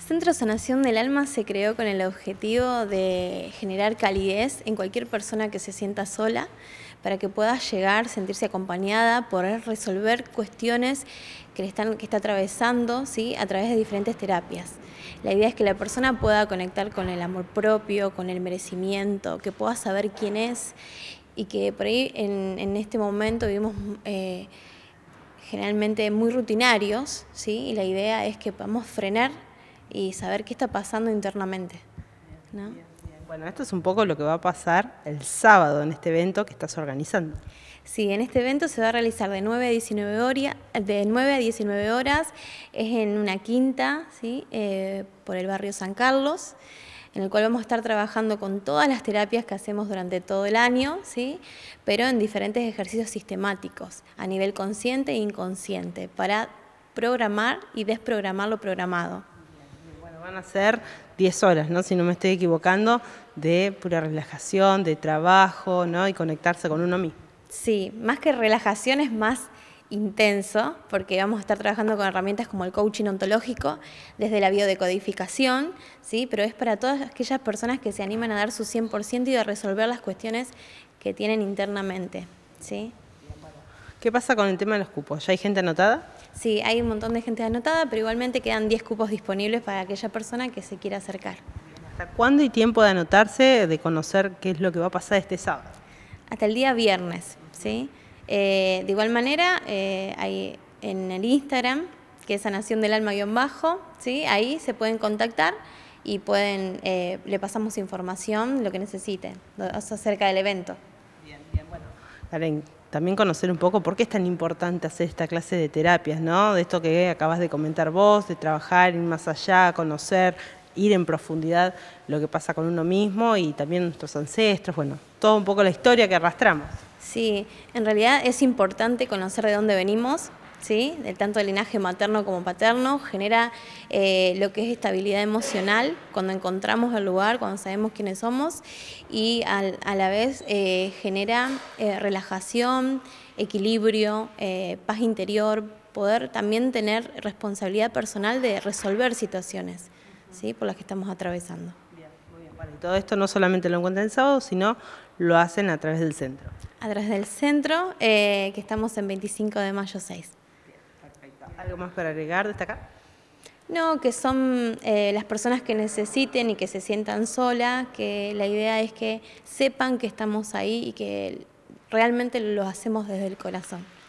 Centro Sanación del Alma se creó con el objetivo de generar calidez en cualquier persona que se sienta sola para que pueda llegar, sentirse acompañada, poder resolver cuestiones que, está atravesando ¿sí? a través de diferentes terapias. La idea es que la persona pueda conectar con el amor propio, con el merecimiento, que pueda saber quién es y que por ahí en, este momento vivimos... Eh, generalmente muy rutinarios, ¿sí? y la idea es que podamos frenar y saber qué está pasando internamente. ¿no? Bueno, esto es un poco lo que va a pasar el sábado en este evento que estás organizando. Sí, en este evento se va a realizar de 9 a 19 horas, de 9 a 19 horas es en una quinta ¿sí? Eh, por el barrio San Carlos en el cual vamos a estar trabajando con todas las terapias que hacemos durante todo el año, ¿sí? pero en diferentes ejercicios sistemáticos, a nivel consciente e inconsciente, para programar y desprogramar lo programado hacer ser 10 horas, ¿no? si no me estoy equivocando, de pura relajación, de trabajo ¿no? y conectarse con uno a mismo. Sí, más que relajación es más intenso, porque vamos a estar trabajando con herramientas como el coaching ontológico, desde la biodecodificación, ¿sí? pero es para todas aquellas personas que se animan a dar su 100% y a resolver las cuestiones que tienen internamente. ¿Qué pasa con el tema de los cupos? ¿Ya hay gente anotada? Sí, hay un montón de gente anotada, pero igualmente quedan 10 cupos disponibles para aquella persona que se quiera acercar. ¿Hasta cuándo hay tiempo de anotarse, de conocer qué es lo que va a pasar este sábado? Hasta el día viernes, ¿sí? Eh, de igual manera, eh, hay en el Instagram, que es Sanación del Alma-Bajo, ¿sí? Ahí se pueden contactar y pueden, eh, le pasamos información, lo que necesiten, acerca del evento. Bien, bien, bueno también conocer un poco por qué es tan importante hacer esta clase de terapias, ¿no? De esto que acabas de comentar vos, de trabajar, ir más allá, conocer, ir en profundidad lo que pasa con uno mismo y también nuestros ancestros, bueno, todo un poco la historia que arrastramos. Sí, en realidad es importante conocer de dónde venimos ¿sí? tanto el linaje materno como paterno, genera eh, lo que es estabilidad emocional cuando encontramos el lugar, cuando sabemos quiénes somos y a la vez eh, genera eh, relajación, equilibrio, paz interior, poder también tener responsabilidad personal de resolver situaciones por las que estamos atravesando. y todo esto no solamente lo encuentran el sábado, sino lo hacen a través del centro. A través del centro, que estamos en 25 de mayo 6. ¿Algo más para agregar, destacar? No, que son eh, las personas que necesiten y que se sientan solas, que la idea es que sepan que estamos ahí y que realmente lo hacemos desde el corazón.